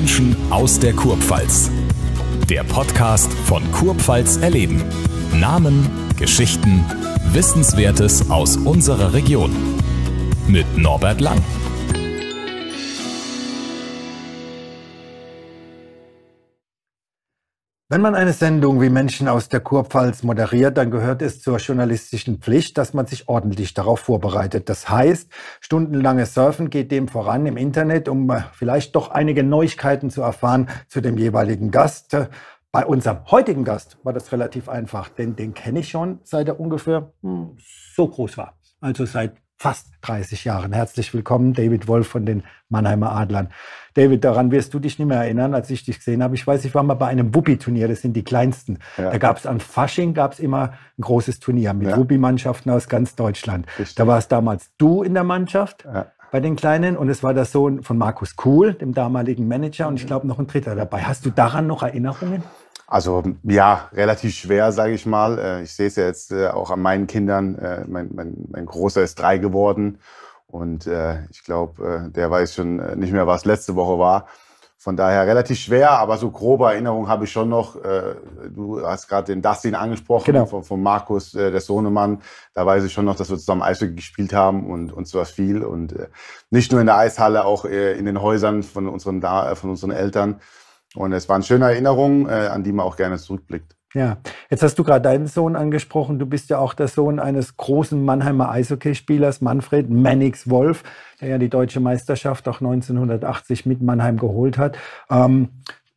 Menschen aus der Kurpfalz. Der Podcast von Kurpfalz erleben. Namen, Geschichten, Wissenswertes aus unserer Region. Mit Norbert Lang. Wenn man eine Sendung wie Menschen aus der Kurpfalz moderiert, dann gehört es zur journalistischen Pflicht, dass man sich ordentlich darauf vorbereitet. Das heißt, stundenlanges Surfen geht dem voran im Internet, um vielleicht doch einige Neuigkeiten zu erfahren zu dem jeweiligen Gast. Bei unserem heutigen Gast war das relativ einfach, denn den kenne ich schon, seit er ungefähr hm, so groß war. Also seit fast 30 Jahren. Herzlich willkommen, David Wolf von den Mannheimer Adlern. David, daran wirst du dich nicht mehr erinnern, als ich dich gesehen habe. Ich weiß, ich war mal bei einem Wuppi-Turnier, das sind die kleinsten. Ja. Da gab es an Fasching gab's immer ein großes Turnier mit ja. Wuppi-Mannschaften aus ganz Deutschland. Richtig. Da war es damals du in der Mannschaft. Ja. Bei den Kleinen und es war der Sohn von Markus Kuhl, dem damaligen Manager, und ich mhm. glaube noch ein Dritter dabei. Hast du daran noch Erinnerungen? Also ja, relativ schwer, sage ich mal. Äh, ich sehe es ja jetzt äh, auch an meinen Kindern. Äh, mein, mein, mein Großer ist drei geworden und ich glaube, der weiß schon nicht mehr, was letzte Woche war. Von daher relativ schwer, aber so grobe Erinnerungen habe ich schon noch. Du hast gerade den Dustin angesprochen, genau. von, von, Markus, der Sohnemann. Da weiß ich schon noch, dass wir zusammen Eishockey gespielt haben und, und zwar viel. Und nicht nur in der Eishalle, auch in den Häusern von unseren, von unseren Eltern. Und es waren schöne Erinnerungen, äh, an die man auch gerne zurückblickt. Ja, jetzt hast du gerade deinen Sohn angesprochen. Du bist ja auch der Sohn eines großen Mannheimer Eishockeyspielers, Manfred Mannix Wolf, der ja die deutsche Meisterschaft auch 1980 mit Mannheim geholt hat. Ähm,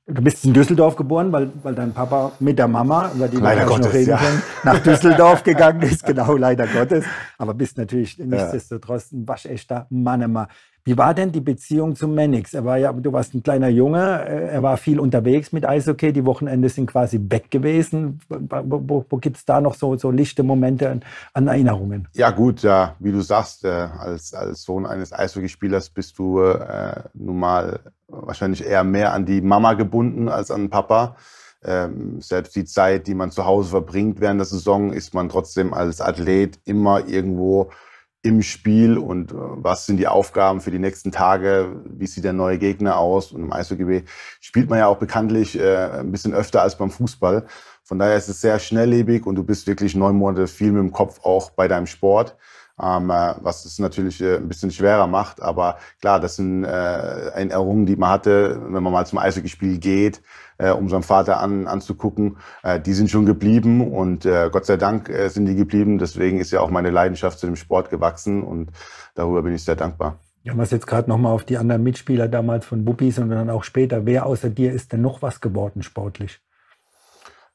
Du bist in Düsseldorf geboren, weil, weil dein Papa mit der Mama, über die wir noch reden ja. können, nach Düsseldorf gegangen ist. Genau, leider Gottes. Aber bist natürlich nichtsdestotrotz ein waschechter Mannemann. Wie war denn die Beziehung zu Mannix? Er war ja, du warst ein kleiner Junge, äh, er war viel unterwegs mit Eishockey, die Wochenende sind quasi weg gewesen. Wo, wo, wo gibt es da noch so, so lichte Momente an, an, Erinnerungen? Ja, gut, ja, wie du sagst, äh, als, als Sohn eines Eishockeyspielers bist du äh, nun mal wahrscheinlich eher mehr an die Mama gebunden als an Papa. Ähm, selbst die Zeit, die man zu Hause verbringt während der Saison, ist man trotzdem als Athlet immer irgendwo im Spiel und äh, was sind die Aufgaben für die nächsten Tage, wie sieht der neue Gegner aus. Und im Eishockey spielt man ja auch bekanntlich äh, ein bisschen öfter als beim Fußball. Von daher ist es sehr schnelllebig und du bist wirklich neun Monate viel mit dem Kopf auch bei deinem Sport. Ähm, äh, was es natürlich äh, ein bisschen schwerer macht. Aber klar, das sind äh, Erinnerungen, die man hatte, wenn man mal zum Eishockeyspiel geht, äh, um seinen Vater an, anzugucken. Äh, die sind schon geblieben und äh, Gott sei Dank äh, sind die geblieben. Deswegen ist ja auch meine Leidenschaft zu dem Sport gewachsen und darüber bin ich sehr dankbar. Ja, was jetzt gerade nochmal auf die anderen Mitspieler damals von Bubis und dann auch später. Wer außer dir ist denn noch was geworden sportlich?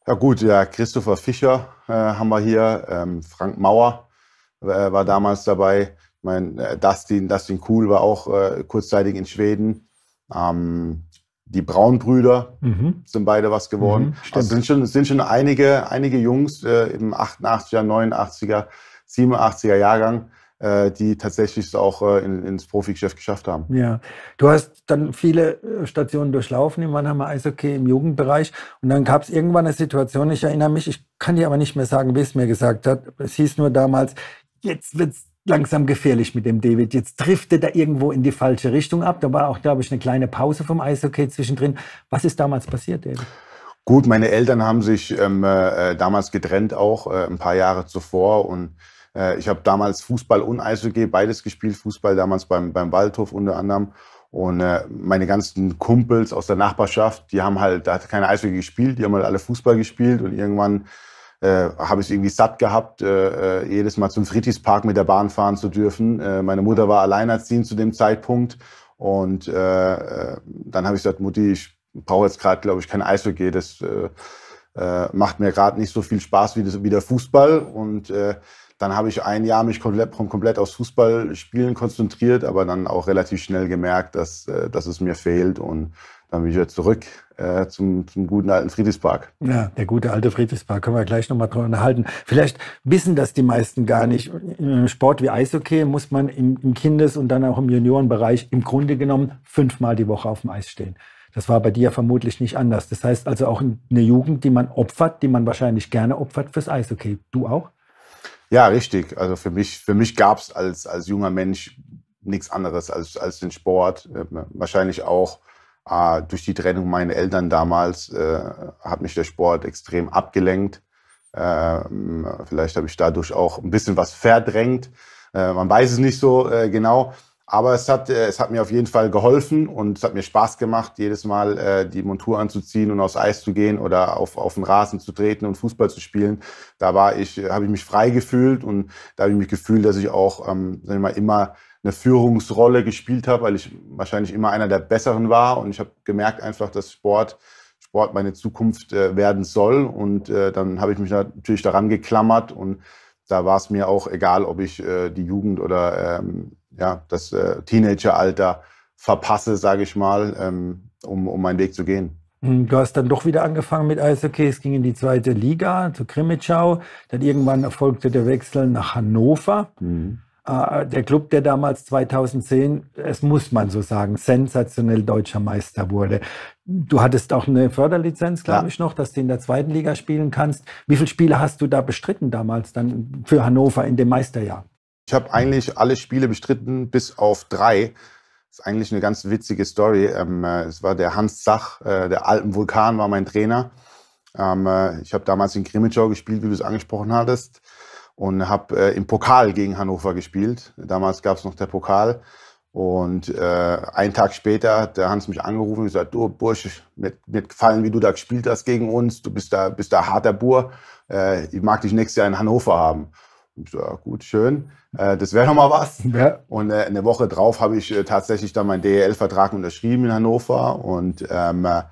Ja gut, ja, Christopher Fischer äh, haben wir hier, ähm, Frank Mauer, äh, war damals dabei. Ich äh, Dustin, Dustin Kuhl war auch äh, kurzzeitig in Schweden. Ähm, die Braunbrüder mhm. sind beide was geworden. Mhm, also sind schon, sind schon einige, einige Jungs äh, im 88er, 89er, 87er Jahrgang, äh, die tatsächlich es auch äh, in, ins Profigeschäft geschafft haben. Ja, du hast dann viele äh, Stationen durchlaufen im Mannheimer Eishockey im Jugendbereich und dann gab es irgendwann eine Situation, ich erinnere mich, ich kann dir aber nicht mehr sagen, wie es mir gesagt hat, es hieß nur damals, jetzt wird es langsam gefährlich mit dem David. Jetzt driftet er irgendwo in die falsche Richtung ab. Da war auch, glaube ich, eine kleine Pause vom Eishockey zwischendrin. Was ist damals passiert, David? Gut, meine Eltern haben sich ähm, äh, damals getrennt, auch äh, ein paar Jahre zuvor. Und äh, ich habe damals Fußball und Eishockey beides gespielt. Fußball damals beim, beim Waldhof unter anderem. Und äh, meine ganzen Kumpels aus der Nachbarschaft, die haben halt, da hat keiner Eishockey gespielt, die haben halt alle Fußball gespielt und irgendwann äh, habe ich irgendwie satt gehabt, äh, äh, jedes Mal zum Friedrichspark mit der Bahn fahren zu dürfen. Äh, meine Mutter war alleinerziehend zu dem Zeitpunkt. Und äh, äh, dann habe ich gesagt, Mutti, ich brauche jetzt gerade, glaube ich, kein Eishockey. Das macht mir gerade nicht so viel Spaß wie, das, wie der Fußball. Und dann habe ich ein Jahr mich komplett, komplett aufs Fußballspielen konzentriert, aber dann auch relativ schnell gemerkt, dass, äh, dass es mir fehlt. Und dann bin ich wieder zurück äh, zum, zum guten alten Friedrichspark. Ja, der gute alte Friedrichspark, können wir gleich nochmal drüber unterhalten. Vielleicht wissen das die meisten gar nicht. In einem Sport wie Eishockey muss man im, im Kindes- und dann auch im Juniorenbereich im Grunde genommen fünfmal die Woche auf dem Eis stehen. Das war bei dir vermutlich nicht anders. Das heißt also auch eine Jugend, die man opfert, die man wahrscheinlich gerne opfert fürs Eishockey. Du auch? Ja, richtig. Also für mich, für mich gab es als, als junger Mensch nichts anderes als, als den Sport. Ähm, wahrscheinlich auch äh, durch die Trennung meiner Eltern damals äh, hat mich der Sport extrem abgelenkt. Ähm, vielleicht habe ich dadurch auch ein bisschen was verdrängt. Äh, man weiß es nicht so äh, genau. Aber es hat, äh, es hat mir auf jeden Fall geholfen und es hat mir Spaß gemacht, jedes Mal äh, die Montur anzuziehen und aufs Eis zu gehen oder auf, auf den Rasen zu treten und Fußball zu spielen. Da ich, äh, habe ich mich frei gefühlt und da habe ich mich gefühlt, dass ich auch ähm, sagen wir mal, immer eine Führungsrolle gespielt habe, weil ich wahrscheinlich immer einer der Besseren war und ich habe gemerkt einfach, dass Sport Sport meine Zukunft äh, werden soll. Und äh, dann habe ich mich natürlich daran geklammert und da war es mir auch egal, ob ich äh, die Jugend oder ähm, ja, das äh, Teenageralter verpasse, sage ich mal, ähm, um, um meinen Weg zu gehen. Hm, du hast dann doch wieder angefangen mit Eishockey. Es ging in die zweite Liga, zu Krimitschau. Dann irgendwann erfolgte der Wechsel nach Hannover. Mhm. Äh, der Club, der damals 2010, es muss man so sagen, sensationell deutscher Meister wurde. Du hattest auch eine Förderlizenz, glaube ja. ich, noch, dass du in der zweiten Liga spielen kannst. Wie viele Spiele hast du da bestritten damals dann für Hannover in dem Meisterjahr? Ich habe eigentlich alle Spiele bestritten, bis auf drei. Das ist eigentlich eine ganz witzige Story. Ähm, äh, es war der Hans Zach, äh, der alten Vulkan war mein Trainer. Ähm, äh, ich habe damals in Krimitschau gespielt, wie du es angesprochen hattest. Und habe äh, im Pokal gegen Hannover gespielt. Damals gab es noch der Pokal. Und äh, einen Tag später hat der Hans mich angerufen und gesagt, du Bursche, mir, mir gefallen, wie du da gespielt hast gegen uns. Du bist da, bist da harter Bur. Äh, ich mag dich nächstes Jahr in Hannover haben. Ich so, ja, gut, schön. Äh, das wäre nochmal was. Ja. Und äh, eine Woche drauf habe ich äh, tatsächlich dann meinen DEL-Vertrag unterschrieben in Hannover und ähm, äh,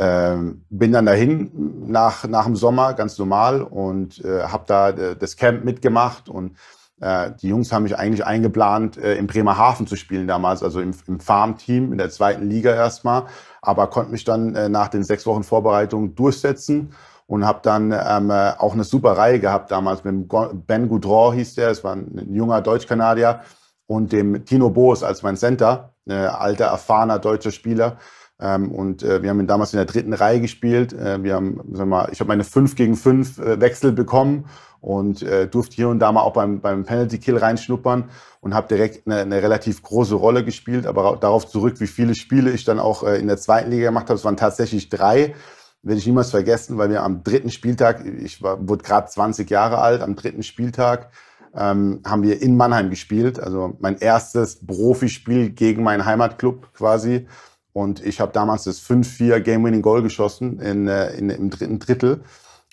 ähm, bin dann dahin nach, nach dem Sommer ganz normal und äh, habe da äh, das Camp mitgemacht und die Jungs haben mich eigentlich eingeplant, in Bremerhaven zu spielen damals, also im, im farm in der zweiten Liga erstmal, aber konnte mich dann nach den sechs Wochen Vorbereitung durchsetzen und habe dann ähm, äh, auch eine super Reihe gehabt damals mit Ben Goudreau hieß der, es war ein junger Deutsch-Kanadier und dem Tino Boos als mein Center, äh, alter, erfahrener deutscher Spieler. Ähm, und äh, wir haben ihn damals in der dritten Reihe gespielt. Äh, wir haben, sag mal, ich habe meine 5 gegen 5 äh, Wechsel bekommen und äh, durfte hier und da mal auch beim, beim Penalty Kill reinschnuppern und habe direkt eine, eine relativ große Rolle gespielt. Aber darauf zurück, wie viele Spiele ich dann auch äh, in der zweiten Liga gemacht habe, es waren tatsächlich drei werde ich niemals vergessen, weil wir am dritten Spieltag, ich war, wurde gerade 20 Jahre alt, am dritten Spieltag ähm, haben wir in Mannheim gespielt. Also mein erstes Profispiel gegen meinen Heimatclub quasi. Und ich habe damals das 5-4 Game-Winning-Goal geschossen in, äh, in, im dritten Drittel.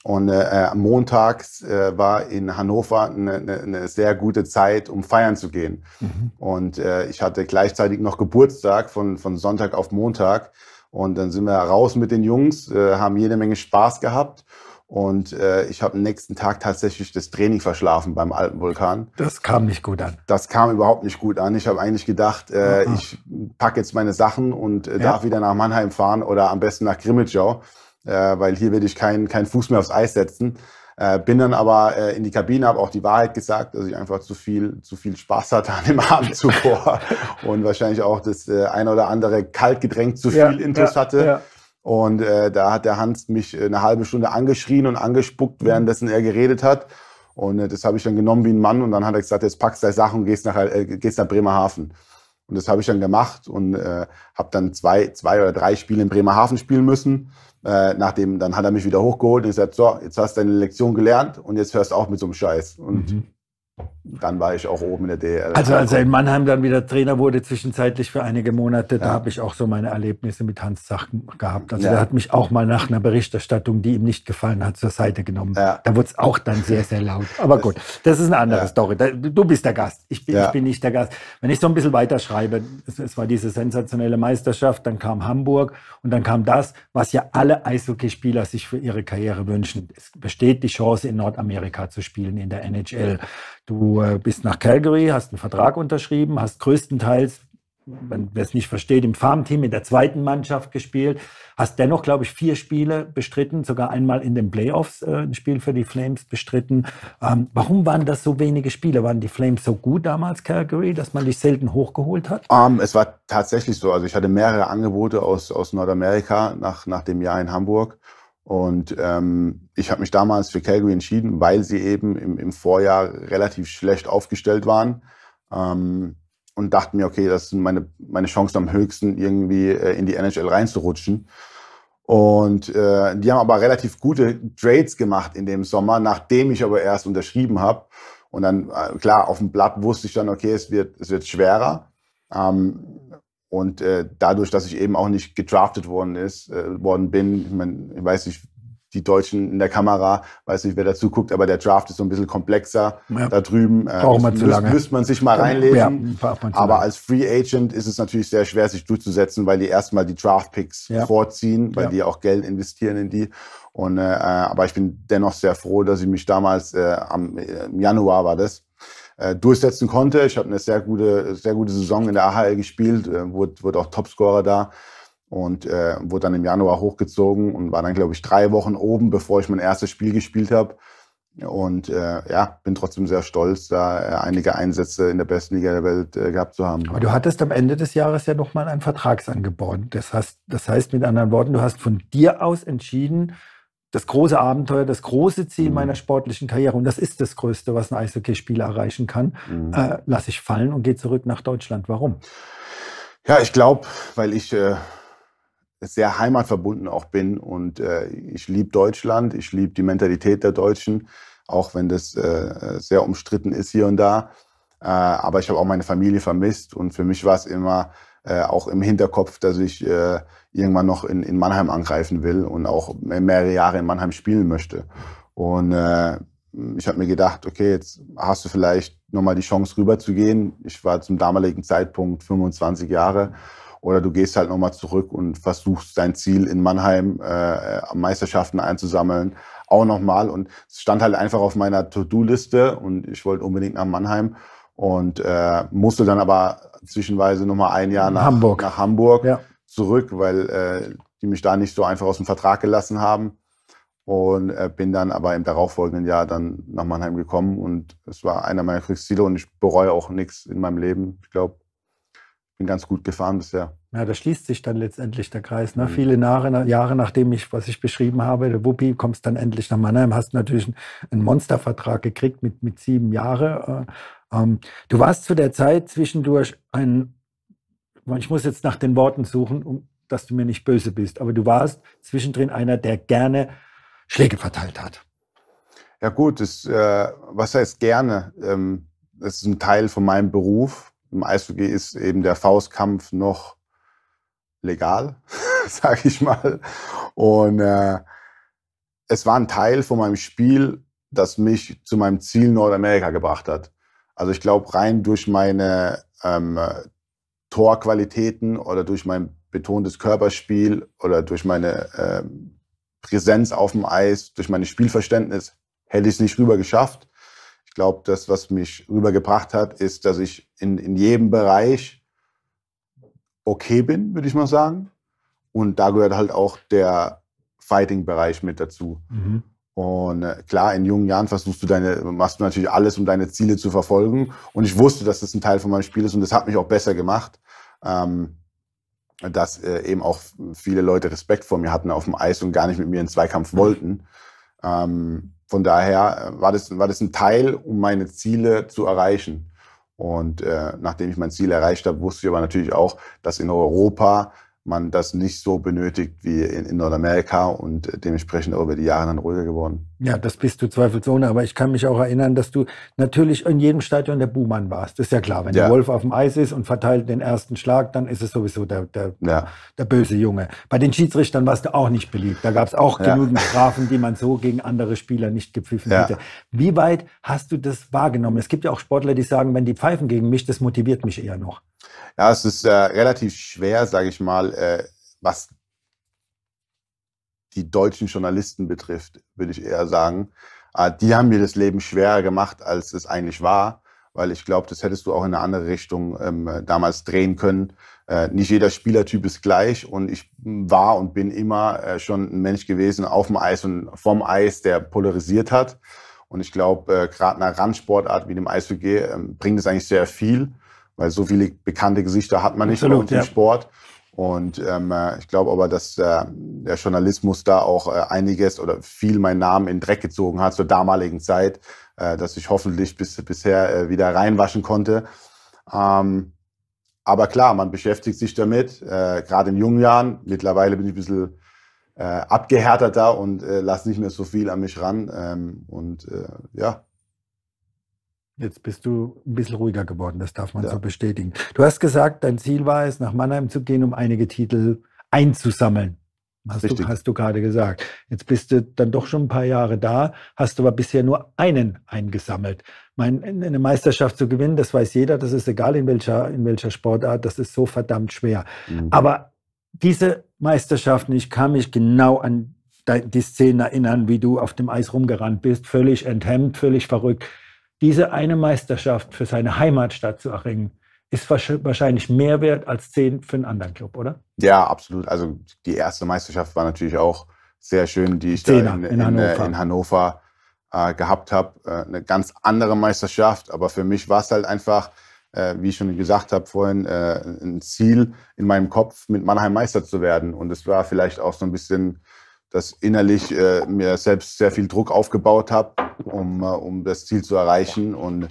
Und äh, äh montags äh, war in Hannover eine, eine, sehr gute Zeit, um feiern zu gehen. Mhm. Und äh, ich hatte gleichzeitig noch Geburtstag von, von Sonntag auf Montag. Und dann sind wir raus mit den Jungs, äh, haben jede Menge Spaß gehabt. Und äh, ich habe am nächsten Tag tatsächlich das Training verschlafen beim alten Vulkan. Das kam nicht gut an. Das kam überhaupt nicht gut an. Ich habe eigentlich gedacht, äh, ich packe jetzt meine Sachen und äh, ja. darf wieder nach Mannheim fahren oder am besten nach Grimmitschau, äh, weil hier werde ich keinen kein Fuß mehr aufs Eis setzen. Äh, bin dann aber äh, in die Kabine, habe auch die Wahrheit gesagt, dass ich einfach zu viel, zu viel Spaß hatte an dem Abend zuvor und wahrscheinlich auch das äh, ein oder andere Kaltgetränk zu viel ja, Intus ja, hatte. Ja. Und äh, da hat der Hans mich äh, eine halbe Stunde angeschrien und angespuckt, mhm. währenddessen er geredet hat. Und äh, das habe ich dann genommen wie ein Mann und dann hat er gesagt, jetzt packst deine Sachen und gehst nach, äh, gehst nach Bremerhaven. Und das habe ich dann gemacht und äh, habe dann zwei, zwei oder drei Spiele in Bremerhaven spielen müssen. Äh, nachdem, dann hat er mich wieder hochgeholt und gesagt, so, jetzt hast du deine Lektion gelernt und jetzt hörst du auch mit so einem Scheiß. Und mhm. Dann war ich auch oben in der DL. Also als er in Mannheim dann wieder Trainer wurde, zwischenzeitlich für einige Monate, da ja. habe ich auch so meine Erlebnisse mit Hans Sachen gehabt. Also ja. der hat mich auch mal nach einer Berichterstattung, die ihm nicht gefallen hat, zur Seite genommen. Ja. Da wurde es auch dann sehr, sehr laut. Aber gut, das ist eine andere ja. Story. Du bist der Gast. Ich bin, ich bin nicht der Gast. Wenn ich so ein bisschen weiterschreibe, es, es war diese sensationelle Meisterschaft, dann kam Hamburg und dann kam das, was ja alle Eishockeyspieler sich für ihre Karriere wünschen. Es besteht die Chance, in Nordamerika zu spielen, in der NHL. Du äh, bist nach Calgary, hast einen Vertrag unterschrieben, hast größtenteils, wenn wer es nicht versteht, im Farmteam in der zweiten Mannschaft gespielt, hast dennoch, glaube ich, vier Spiele bestritten, sogar einmal in den Playoffs äh, ein Spiel für die Flames bestritten. Ähm, warum waren das so wenige Spiele? Waren die Flames so gut damals, Calgary, dass man dich selten hochgeholt hat? Um, ähm, es war tatsächlich so. Also ich hatte mehrere Angebote aus, aus Nordamerika nach, nach dem Jahr in Hamburg und ähm, ich habe mich damals für Calgary entschieden, weil sie eben im, im Vorjahr relativ schlecht aufgestellt waren. Ähm, und dachte mir, okay, das sind meine, meine Chancen am höchsten, irgendwie äh, in die NHL reinzurutschen. Und äh, die haben aber relativ gute Trades gemacht in dem Sommer, nachdem ich aber erst unterschrieben habe. Und dann, äh, klar, auf dem Blatt wusste ich dann, okay, es wird, es wird schwerer. Ähm, und äh, dadurch, dass ich eben auch nicht gedraftet worden ist, äh, worden bin, ich, mein, ich weiß nicht, die Deutschen in der Kamera, weiß nicht, wer dazu guckt, aber der Draft ist so ein bisschen komplexer ja. da drüben. Äh, Braucht man zu lange. Müsste man sich mal reinlesen. Ja, aber als Free Agent ist es natürlich sehr schwer, sich durchzusetzen, weil die erstmal die Draft-Picks ja. vorziehen, weil die auch Geld investieren in die. Und, äh, äh, aber ich bin dennoch sehr froh, dass ich mich damals, äh, am, äh, im Januar war das, äh, durchsetzen konnte. Ich habe eine sehr gute, sehr gute Saison in der AHL gespielt, äh, wurde, wurde auch Topscorer da und äh, wurde dann im Januar hochgezogen und war dann, glaube ich, drei Wochen oben, bevor ich mein erstes Spiel gespielt habe. Und äh, ja, bin trotzdem sehr stolz, da äh, einige Einsätze in der besten Liga der Welt äh, gehabt zu haben. Aber du hattest am Ende des Jahres ja nochmal ein Vertragsangebot. Das heißt, das heißt mit anderen Worten, du hast von dir aus entschieden, das große Abenteuer, das große Ziel mhm. meiner sportlichen Karriere, und das ist das Größte, was ein Eishockeyspieler erreichen kann, mhm. äh, lasse ich fallen und gehe zurück nach Deutschland. Warum? Ja, ich glaube, weil ich äh, sehr heimatverbunden auch bin und äh, ich liebe Deutschland, ich liebe die Mentalität der Deutschen, auch wenn das äh, sehr umstritten ist hier und da. Äh, aber ich habe auch meine Familie vermisst und für mich war es immer äh, auch im Hinterkopf, dass ich irgendwann noch in, in Mannheim angreifen will und auch mehrere Jahre in Mannheim spielen möchte. Und äh, ich habe mir gedacht, okay, jetzt hast du vielleicht nochmal die Chance rüberzugehen. Ich war zum damaligen Zeitpunkt 25 Jahre. Oder du gehst halt nochmal zurück und versuchst dein Ziel in Mannheim äh, äh Meisterschaften einzusammeln. Auch nochmal. Und es stand halt einfach auf meiner To-Do-Liste und ich wollte unbedingt nach Mannheim. Und äh, musste dann aber zwischenweise nochmal ein Jahr nach Hamburg. Nach Hamburg. Ja zurück, weil äh, die mich da nicht so einfach aus dem Vertrag gelassen haben. Und äh, bin dann aber im darauffolgenden Jahr dann nach Mannheim gekommen und es war einer meiner Kriegsziele und ich bereue auch nichts in meinem Leben. Ich glaube, bin ganz gut gefahren bisher. Ja, da schließt sich dann letztendlich der Kreis. Ne? Mhm. Viele Jahre, Jahre nachdem ich, was ich beschrieben habe, der Wuppi, kommst dann endlich nach Mannheim, hast natürlich einen Monstervertrag gekriegt mit, mit sieben Jahren. Äh, ähm, du warst zu der Zeit zwischendurch ein ich muss jetzt nach den Worten suchen, um, dass du mir nicht böse bist, aber du warst zwischendrin einer, der gerne Schläge verteilt hat. Ja gut, das, äh, was heißt gerne? Ähm, das ist ein Teil von meinem Beruf. Im Eishockey ist eben der Faustkampf noch legal, sage ich mal. Und äh, es war ein Teil von meinem Spiel, das mich zu meinem Ziel Nordamerika gebracht hat. Also ich glaube, rein durch meine ähm, Torqualitäten oder durch mein betontes Körperspiel oder durch meine äh, Präsenz auf dem Eis, durch mein Spielverständnis hätte ich es nicht rüber geschafft. Ich glaube, das, was mich rübergebracht hat, ist, dass ich in, in jedem Bereich okay bin, würde ich mal sagen. Und da gehört halt auch der Fighting-Bereich mit dazu. Mhm. Und äh, klar, in jungen Jahren versuchst du deine, machst du natürlich alles, um deine Ziele zu verfolgen. Und ich wusste, dass das ein Teil von meinem Spiel ist und das hat mich auch besser gemacht ähm, dass äh, eben auch viele Leute Respekt vor mir hatten auf dem Eis und gar nicht mit mir in Zweikampf mhm. wollten. Ähm, von daher äh, war das, war das ein Teil, um meine Ziele zu erreichen. Und äh, nachdem ich mein Ziel erreicht habe, wusste ich aber natürlich auch, dass in Europa man das nicht so benötigt wie in, in Nordamerika und dementsprechend auch über die Jahre dann ruhiger geworden. Ja, das bist du zweifelsohne, aber ich kann mich auch erinnern, dass du natürlich in jedem Stadion der Buhmann warst. Das ist ja klar, wenn ja. der Wolf auf dem Eis ist und verteilt den ersten Schlag, dann ist es sowieso der, der, ja. der böse Junge. Bei den Schiedsrichtern warst du auch nicht beliebt. Da gab es auch ja. genügend Strafen, die man so gegen andere Spieler nicht gepfiffen hätte. Wie weit hast du das wahrgenommen? Es gibt ja auch Sportler, die sagen, wenn die pfeifen gegen mich, das motiviert mich eher noch. Ja, es ist äh, relativ schwer, sage ich mal, äh, was die deutschen Journalisten betrifft, würde ich eher sagen. Äh, die haben mir das Leben schwerer gemacht, als es eigentlich war, weil ich glaube, das hättest du auch in eine andere Richtung ähm, damals drehen können. Äh, nicht jeder Spielertyp ist gleich und ich war und bin immer äh, schon ein Mensch gewesen auf dem Eis und vom Eis, der polarisiert hat. Und ich glaube, äh, gerade einer Randsportart wie dem Eishockey ähm, bringt es eigentlich sehr viel weil so viele bekannte Gesichter hat man nicht im ja. Sport. Und ähm, äh, ich glaube aber, dass äh, der Journalismus da auch äh, einiges oder viel meinen Namen in Dreck gezogen hat zur damaligen Zeit, äh, dass ich hoffentlich bis, bisher äh, wieder reinwaschen konnte. Ähm, aber klar, man beschäftigt sich damit, äh, gerade in jungen Jahren. Mittlerweile bin ich ein bisschen abgehärteter und lasse nicht mehr so viel an mich ran. Ähm, und ja, Jetzt bist du ein bisschen ruhiger geworden, das darf man ja. so bestätigen. Du hast gesagt, dein Ziel war es, nach Mannheim zu gehen, um einige Titel einzusammeln. Hast du, hast du gerade gesagt. Jetzt bist du dann doch schon ein paar Jahre da, hast aber bisher nur einen eingesammelt. Mein, eine Meisterschaft zu gewinnen, das weiß jeder, das ist egal in welcher, in welcher Sportart, das ist so verdammt schwer. Mhm. Aber diese Meisterschaften, ich kann mich genau an die Szenen erinnern, wie du auf dem Eis rumgerannt bist, völlig enthemmt, völlig verrückt diese eine Meisterschaft für seine Heimatstadt zu erringen, ist wahrscheinlich mehr wert als zehn für einen anderen Club, oder? Ja, absolut. Also die erste Meisterschaft war natürlich auch sehr schön, die ich Zehner, da in, in, äh, Hannover, in Hannover äh, gehabt habe. Äh, eine ganz andere Meisterschaft, aber für mich war es halt einfach, äh, wie ich schon gesagt habe vorhin, äh, ein Ziel in meinem Kopf, mit Mannheim Meister zu werden. Und es war vielleicht auch so ein bisschen dass innerlich äh, mir selbst sehr viel Druck aufgebaut habe, um, äh, um das Ziel zu erreichen. Und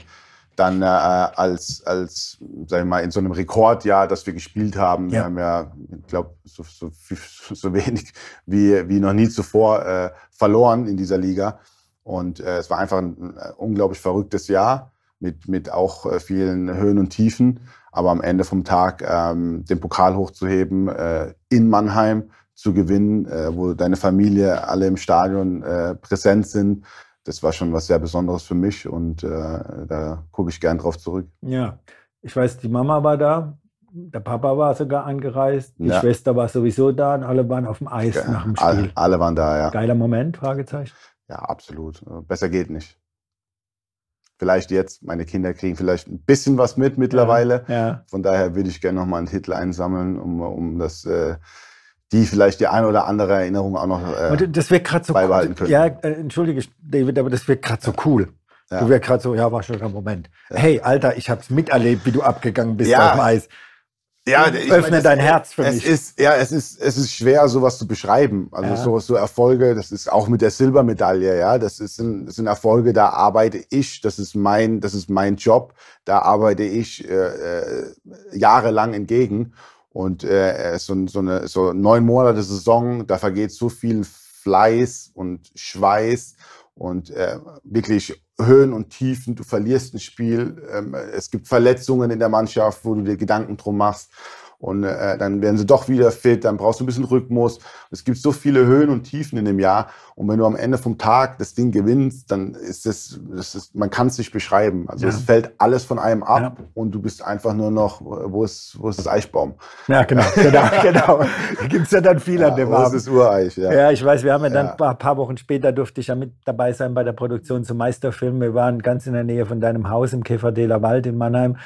dann äh, als, als sag ich mal, in so einem Rekordjahr, das wir gespielt haben, ja. wir haben ja, ich glaube, so, so, so, wenig wie, wie noch nie zuvor äh, verloren in dieser Liga. Und äh, es war einfach ein äh, unglaublich verrücktes Jahr mit, mit auch vielen Höhen und Tiefen. Aber am Ende vom Tag ähm, den Pokal hochzuheben in Mannheim, zu gewinnen, äh, wo deine Familie alle im Stadion äh, präsent sind. Das war schon was sehr Besonderes für mich und äh, da gucke ich gern drauf zurück. Ja, ich weiß, die Mama war da, der Papa war sogar angereist, die ja. Schwester war sowieso da und alle waren auf dem Eis ja, nach dem Spiel. Alle, alle, waren da, ja. Geiler Moment, Fragezeichen. Ja, absolut. Äh, besser geht nicht. Vielleicht jetzt, meine Kinder kriegen vielleicht ein bisschen was mit mittlerweile. Ja, Von daher würde ich gerne nochmal einen Titel einsammeln, um, um das äh, die vielleicht die eine oder andere Erinnerung auch noch äh, das wird so beibehalten cool. Also, können. Ja, äh, entschuldige, David, aber das wird gerade so cool. Ja. Du wirst gerade so, ja, war schon ein Moment. Ja. Hey, Alter, ich hab's miterlebt, wie du abgegangen bist ja. auf dem Eis. Ja, ich öffne meine, dein es, Herz für es mich. Ist, ja, es ist, es ist schwer, sowas zu beschreiben. Also ja. so, so Erfolge, das ist auch mit der Silbermedaille, ja, das, ist, ein, das sind Erfolge, da arbeite ich, das ist mein, das ist mein Job, da arbeite ich äh, äh jahrelang entgegen. Und äh, so, so, eine, so neun Monate Saison, da vergeht so viel Fleiß und Schweiß und äh, wirklich Höhen und Tiefen. Du verlierst ein Spiel. Ähm, es gibt Verletzungen in der Mannschaft, wo du dir Gedanken drum machst und äh, dann werden sie doch wieder fit, dann brauchst du ein bisschen Rhythmus. Es gibt so viele Höhen und Tiefen in dem Jahr und wenn du am Ende vom Tag das Ding gewinnst, dann ist das, das ist, man kann es nicht beschreiben. Also ja. es fällt alles von einem ab ja. und du bist einfach nur noch, wo ist, wo ist das Eichbaum? Ja, genau, genau, genau. Da gibt es ja dann viel ja, an dem wo Abend. Wo ist das Ureich? Ja. ja, ich weiß, wir haben ja dann ein paar Wochen später durfte ich ja mit dabei sein bei der Produktion zum Meisterfilm. Wir waren ganz in der Nähe von deinem Haus im Käferdeler Wald in Mannheim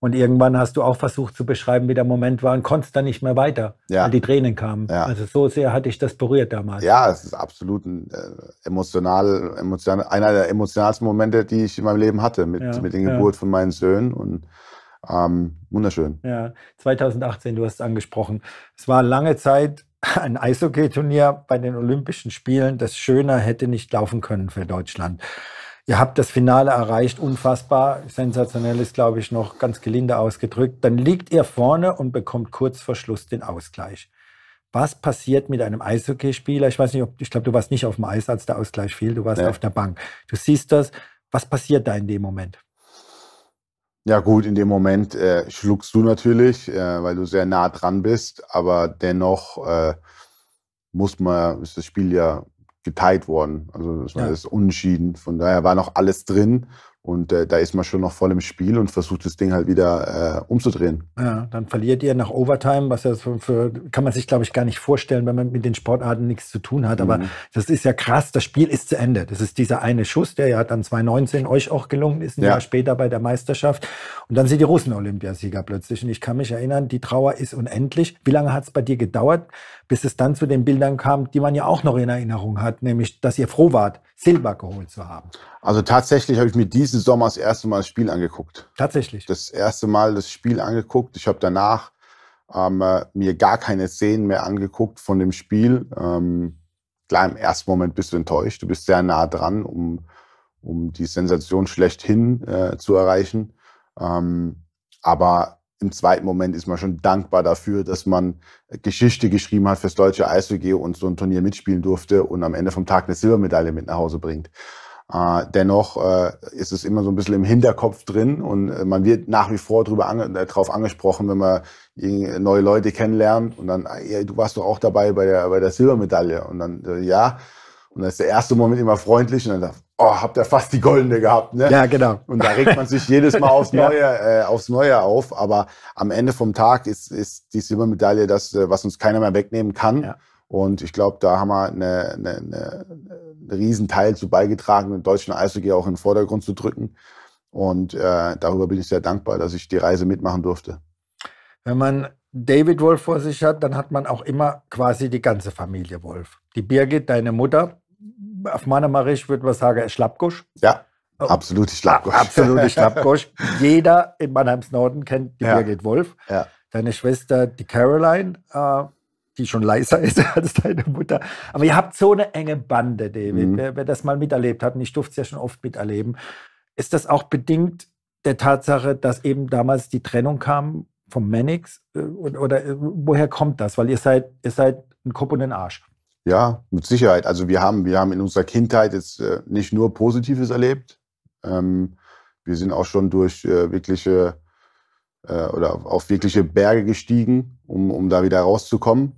und irgendwann hast du auch versucht zu beschreiben, wie der Moment war und konntest dann nicht mehr weiter, ja. weil die Tränen kamen. Ja. Also so sehr hatte ich das berührt damals. Ja, es ist absolut ein, äh, emotional, emotional, einer der emotionalsten Momente, die ich in meinem Leben hatte, mit, ja. mit der Geburt von meinen Söhnen. Und ähm, wunderschön. Ja, 2018, du hast es angesprochen. Es war lange Zeit ein Eishockeyturnier bei den Olympischen Spielen, das schöner hätte nicht laufen können für Deutschland ihr habt das Finale erreicht, unfassbar, sensationell ist, glaube ich, noch ganz gelinde ausgedrückt. Dann liegt ihr vorne und bekommt kurz vor Schluss den Ausgleich. Was passiert mit einem Eishockeyspieler? Ich weiß nicht, ob, ich glaube, du warst nicht auf dem Eis, als der Ausgleich fiel, du warst ja. auf der Bank. Du siehst das. Was passiert da in dem Moment? Ja gut, in dem Moment äh, schluckst du natürlich, äh, weil du sehr nah dran bist, aber dennoch äh, muss man, ist das Spiel ja geteilt worden. Also das ja. ist unentschieden. Von daher war noch alles drin. Und äh, da ist man schon noch voll im Spiel und versucht das Ding halt wieder äh, umzudrehen. Ja, dann verliert ihr nach Overtime, was ja für, für kann man sich, glaube ich, gar nicht vorstellen, wenn man mit den Sportarten nichts zu tun hat. Mhm. Aber das ist ja krass, das Spiel ist zu Ende. Das ist dieser eine Schuss, der ja dann 2019 euch auch gelungen ist, ein ja. Jahr später bei der Meisterschaft. Und dann sind die Russen Olympiasieger plötzlich. Und ich kann mich erinnern, die Trauer ist unendlich. Wie lange hat es bei dir gedauert, bis es dann zu den Bildern kam, die man ja auch noch in Erinnerung hat, nämlich dass ihr froh wart, Silber geholt zu haben. Also tatsächlich habe ich mir diesen Sommer das erste Mal das Spiel angeguckt. Tatsächlich. Das erste Mal das Spiel angeguckt. Ich habe danach ähm, äh, mir gar keine Szenen mehr angeguckt von dem Spiel. Ähm, klar, im ersten Moment bist du enttäuscht. Du bist sehr nah dran, um, um die Sensation schlechthin äh, zu erreichen. Ähm, aber im zweiten Moment ist man schon dankbar dafür, dass man äh, Geschichte geschrieben hat fürs deutsche Eishockey und so ein Turnier mitspielen durfte und am Ende vom Tag eine Silbermedaille mit nach Hause bringt. Äh, dennoch äh, ist es immer so ein bisschen im Hinterkopf drin und äh, man wird nach wie vor drüber ange äh, drauf angesprochen, wenn man neue Leute kennenlernt und dann, äh, ja, du warst doch auch dabei bei der, bei der Silbermedaille und dann, ja, und dann ist der erste Moment immer freundlich und dann sagt, oh, habt ihr fast die Goldene gehabt, ne? Ja, genau. Und da regt man sich jedes Mal aufs Neue, ja. äh, aufs Neue auf. Aber am Ende vom Tag ist, ist die Silbermedaille das, äh, was uns keiner mehr wegnehmen kann. Ja. Und ich glaube, da haben wir eine, eine, eine, einen riesen Teil zu beigetragen, den deutschen Eishockey auch in den Vordergrund zu drücken. Und äh, darüber bin ich sehr dankbar, dass ich die Reise mitmachen durfte. Wenn man David Wolf vor sich hat, dann hat man auch immer quasi die ganze Familie Wolf. Die Birgit, deine Mutter, auf meiner Marisch würde man sagen, ein Schlappgusch. Ja, oh. absolute Schlappgusch. Absolute Schlappgusch. Jeder in Mannheims Norden kennt die ja. Birgit Wolf. Ja. Deine Schwester, die Caroline, äh, die schon leiser ist als deine Mutter. Aber ihr habt so eine enge Bande, David. Mhm. Wer, wer, das mal miterlebt hat, und ich durfte es ja schon oft miterleben, ist das auch bedingt der Tatsache, dass eben damals die Trennung kam vom Mannix? Äh, oder, oder äh, woher kommt das? Weil ihr seid, ihr seid ein Kopf und ein Arsch. Ja, mit Sicherheit. Also wir haben, wir haben in unserer Kindheit jetzt äh, nicht nur Positives erlebt. Ähm, wir sind auch schon durch äh, wirkliche äh, oder auf, wirkliche Berge gestiegen, um, um da wieder rauszukommen.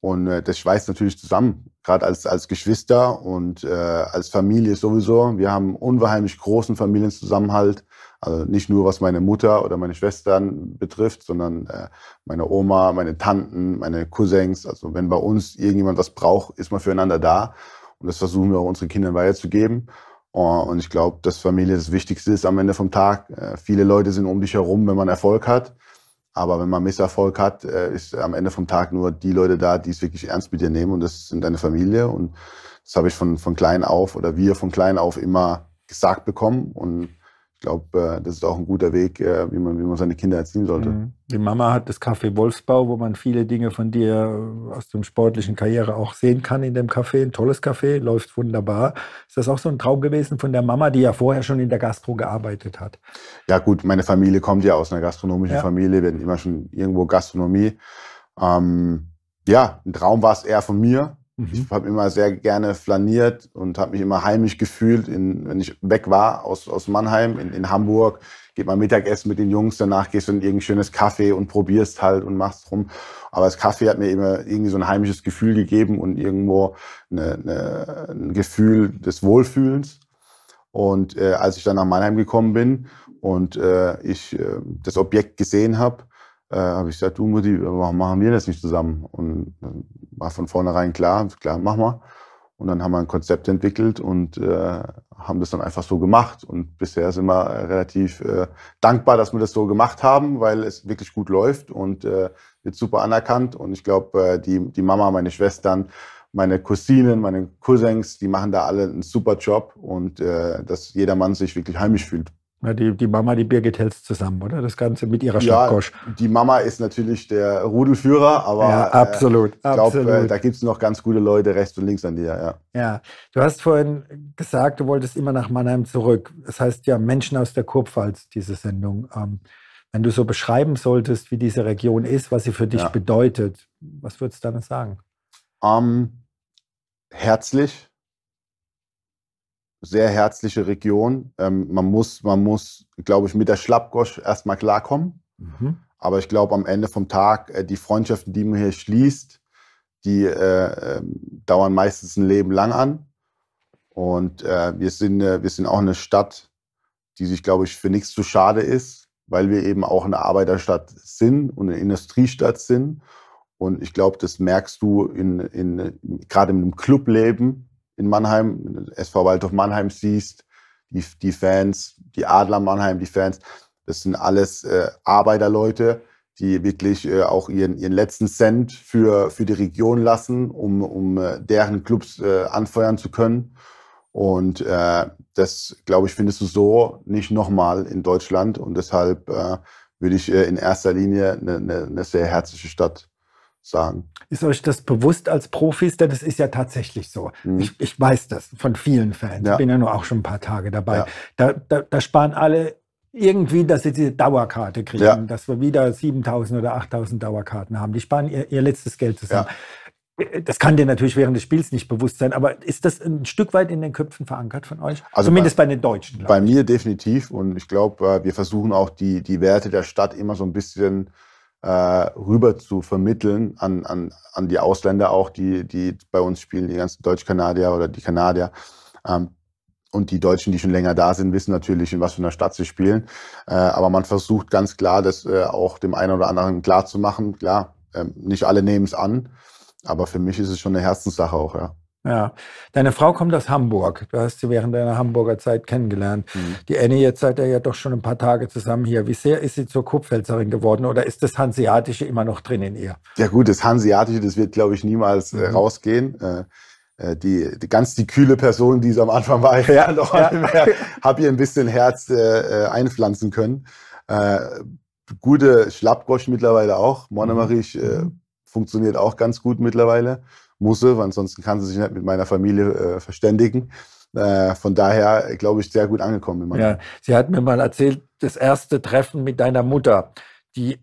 Und äh, das schweißt natürlich zusammen, gerade als, als Geschwister und äh, als Familie sowieso. Wir haben einen unwahrscheinlich großen Familienzusammenhalt. Also nicht nur, was meine Mutter oder meine Schwestern betrifft, sondern äh, meine Oma, meine Tanten, meine Cousins. Also wenn bei uns irgendjemand was braucht, ist man füreinander da. Und das versuchen wir auch unseren Kindern weiterzugeben. Und ich glaube, dass Familie das Wichtigste ist am Ende vom Tag. Äh, viele Leute sind um dich herum, wenn man Erfolg hat. Aber wenn man Misserfolg hat, äh, ist am Ende vom Tag nur die Leute da, die es wirklich ernst mit dir nehmen. Und das sind deine Familie. Und das habe ich von, von klein auf oder wir von klein auf immer gesagt bekommen. Und ich glaube, äh, das ist auch ein guter Weg, äh, wie man, wie man seine Kinder erziehen sollte. Mhm. Die Mama hat das Café Wolfsbau, wo man viele Dinge von dir äh, aus dem sportlichen Karriere auch sehen kann in dem Café. Ein tolles Café, läuft wunderbar. Ist das auch so ein Traum gewesen von der Mama, die ja vorher schon in der Gastro gearbeitet hat? Ja gut, meine Familie kommt ja aus einer gastronomischen ja. Familie. Wir hatten immer schon irgendwo Gastronomie. Ähm, ja, ein Traum war es eher von mir, Mhm. Ich habe immer sehr gerne flaniert und habe mich immer heimisch gefühlt, in, wenn ich weg war aus, aus Mannheim, in, in Hamburg. Geht mal Mittagessen mit den Jungs, danach gehst du in irgendein schönes Kaffee und probierst halt und machst rum. Aber das Kaffee hat mir immer irgendwie so ein heimisches Gefühl gegeben und irgendwo eine, eine, ein Gefühl des Wohlfühlens. Und äh, als ich dann nach Mannheim gekommen bin und äh, ich äh, das Objekt gesehen habe, äh, habe ich gesagt, du Mutti, warum machen wir das nicht zusammen? Und war von vornherein klar, klar, machen wir. Und dann haben wir ein Konzept entwickelt und äh, haben das dann einfach so gemacht. Und bisher sind wir relativ äh, dankbar, dass wir das so gemacht haben, weil es wirklich gut läuft und äh, wird super anerkannt. Und ich glaube, äh, die, die Mama, meine Schwestern, meine Cousinen, meine Cousins, die machen da alle einen super Job und äh, dass jedermann sich wirklich heimisch fühlt. Die, die, Mama, die Birgit hält zusammen, oder? Das Ganze mit ihrer Stockkosch. Ja, die Mama ist natürlich der Rudelführer, aber ja, äh, absolut, äh, ich glaube, äh, da gibt es noch ganz gute Leute rechts und links an dir. Ja. ja, du hast vorhin gesagt, du wolltest immer nach Mannheim zurück. Das heißt ja Menschen aus der Kurpfalz, diese Sendung. Ähm, wenn du so beschreiben solltest, wie diese Region ist, was sie für dich ja. bedeutet, was würdest du dann sagen? Ähm, herzlich, sehr herzliche Region. Ähm, man muss, man muss, glaube ich, mit der Schlappgosch erstmal klarkommen. Mhm. Aber ich glaube, am Ende vom Tag, äh, die Freundschaften, die man hier schließt, die äh, äh, dauern meistens ein Leben lang an. Und äh, wir, sind, wir sind auch eine Stadt, die sich, glaube ich, für nichts zu schade ist, weil wir eben auch eine Arbeiterstadt sind und eine Industriestadt sind. Und ich glaube, das merkst du in, in, gerade mit dem Clubleben, in Mannheim, SV Waldhof Mannheim siehst, die, die Fans, die Adler Mannheim, die Fans, das sind alles äh, Arbeiterleute, die wirklich äh, auch ihren, ihren letzten Cent für, für die Region lassen, um, um äh, deren Clubs äh, anfeuern zu können. Und äh, das, glaube ich, findest du so nicht nochmal in Deutschland. Und deshalb äh, würde ich äh, in erster Linie eine, eine, eine sehr herzliche Stadt sagen. Ist euch das bewusst als Profis? Denn es ist ja tatsächlich so. Mhm. Ich, ich, weiß das von vielen Fans. Ja. Ich bin ja nur auch schon ein paar Tage dabei. Ja. Da, da, da, sparen alle irgendwie, dass sie diese Dauerkarte kriegen, ja. dass wir wieder 7000 oder 8000 Dauerkarten haben. Die sparen ihr, ihr letztes Geld zusammen. Äh, das kann dir natürlich während des Spiels nicht bewusst sein, aber ist das ein Stück weit in den Köpfen verankert von euch? Also Zumindest bei, bei den Deutschen. Bei ich. mir definitiv und ich glaube, äh, wir versuchen auch die, die Werte der Stadt immer so ein bisschen äh, rüber zu vermitteln an, an, an die Ausländer auch, die, die bei uns spielen, die ganzen Deutsch-Kanadier oder die Kanadier. Ähm, und die Deutschen, die schon länger da sind, wissen natürlich, in was für einer Stadt sie spielen. Äh, aber man versucht ganz klar, das äh, auch dem einen oder anderen klar zu machen. Klar, ähm, nicht alle nehmen es an, aber für mich ist es schon eine Herzenssache auch, ja. Ja. Deine Frau kommt aus Hamburg. Du hast sie während deiner Hamburger Zeit kennengelernt. Mhm. Die Annie, jetzt seid ihr ja doch schon ein paar Tage zusammen hier. Wie sehr ist sie zur Kurpfälzerin geworden oder ist das Hanseatische immer noch drin in ihr? Ja, gut, das Hanseatische, das wird, glaube ich, niemals äh, mhm. rausgehen. Äh, äh, die, die, ganz die kühle Person, die sie am Anfang war, ja, noch ja. habe ihr ein bisschen Herz äh, äh, einpflanzen können. Äh, gute Schlappgosch mittlerweile auch. Monomerich mhm. funktioniert auch ganz gut mittlerweile muss weil ansonsten kann sie sich nicht mit meiner Familie äh, verständigen. Äh, von daher, glaube ich, sehr gut angekommen. Ja, sie hat mir mal erzählt, das erste Treffen mit deiner Mutter, die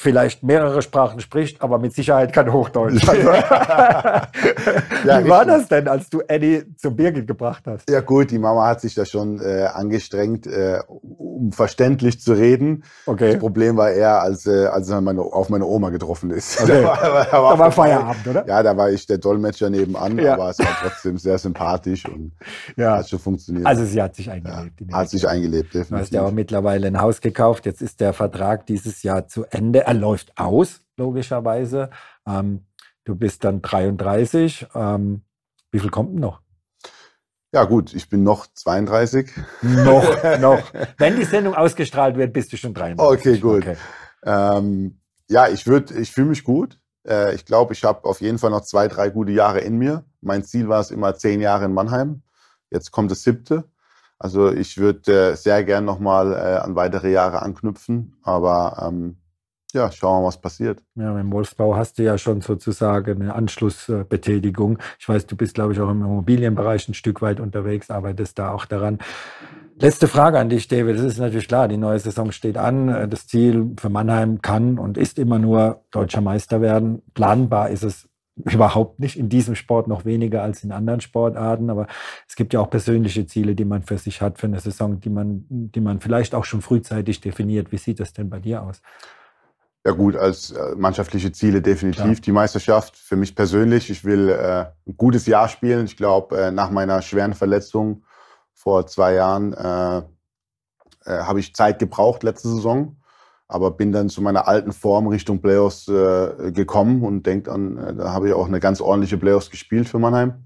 vielleicht mehrere Sprachen spricht, aber mit Sicherheit kein Hochdeutsch. Also, ja, Wie war das denn, als du Eddie zum Birgit gebracht hast? Ja gut, die Mama hat sich da schon äh, angestrengt, äh, um verständlich zu reden. Okay. Das Problem war eher, als, äh, als meine, auf meine Oma getroffen ist. Okay. da war, da war, da war, da war Feierabend, oder? Ja, da war ich der Dolmetscher nebenan, ja. aber es war trotzdem sehr sympathisch und ja. hat schon funktioniert. Also sie hat sich eingelebt. Ja, hat sich eingelebt, definitiv. Du hast ja auch mittlerweile ein Haus gekauft, jetzt ist der Vertrag dieses Jahr zu Ende er läuft aus, logischerweise. Ähm, du bist dann 33. Ähm, wie viel kommt denn noch? Ja gut, ich bin noch 32. Noch, noch. Wenn die Sendung ausgestrahlt wird, bist du schon 33. Okay, gut. Okay. Ähm, ja, ich würde, ich fühle mich gut. Äh, ich glaube, ich habe auf jeden Fall noch zwei, drei gute Jahre in mir. Mein Ziel war es immer zehn Jahre in Mannheim. Jetzt kommt das siebte. Also ich würde äh, sehr gern nochmal äh, an weitere Jahre anknüpfen. Aber ähm, ja, schauen wir mal, was passiert. Ja, im Wolfsbau hast du ja schon sozusagen eine Anschlussbetätigung. Ich weiß, du bist, glaube ich, auch im Immobilienbereich ein Stück weit unterwegs, arbeitest da auch daran. Letzte Frage an dich, David. Das ist natürlich klar, die neue Saison steht an. Das Ziel für Mannheim kann und ist immer nur deutscher Meister werden. Planbar ist es überhaupt nicht in diesem Sport noch weniger als in anderen Sportarten, aber es gibt ja auch persönliche Ziele, die man für sich hat für eine Saison, die man, die man vielleicht auch schon frühzeitig definiert. Wie sieht das denn bei dir aus? Ja gut, als äh, mannschaftliche Ziele definitiv. Ja. Die Meisterschaft für mich persönlich. Ich will äh, ein gutes Jahr spielen. Ich glaube, äh, nach meiner schweren Verletzung vor zwei Jahren äh, äh, habe ich Zeit gebraucht letzte Saison, aber bin dann zu meiner alten Form Richtung Playoffs äh, gekommen und denke an, da habe ich auch eine ganz ordentliche Playoffs gespielt für Mannheim.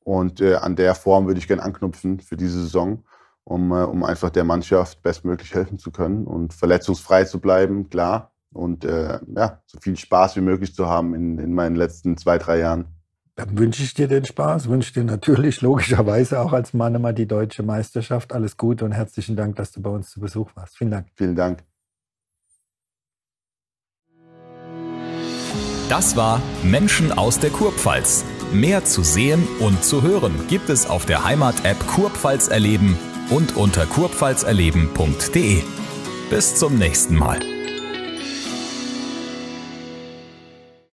Und an der Form würde ich gerne anknüpfen für diese Saison um, um einfach der Mannschaft bestmöglich helfen zu können und verletzungsfrei zu bleiben, klar und äh, ja, so viel Spaß wie möglich zu haben in, in meinen letzten zwei, drei Jahren. Dann wünsche ich dir den Spaß, wünsche dir natürlich logischerweise auch als Mann immer die deutsche Meisterschaft. Alles Gute und herzlichen Dank, dass du bei uns zu Besuch warst. Vielen Dank. Vielen Dank. Das war Menschen aus der Kurpfalz. Mehr zu sehen und zu hören gibt es auf der Heimat-App Kurpfalz erleben und unter kurpfalzerleben.de. Bis zum nächsten Mal.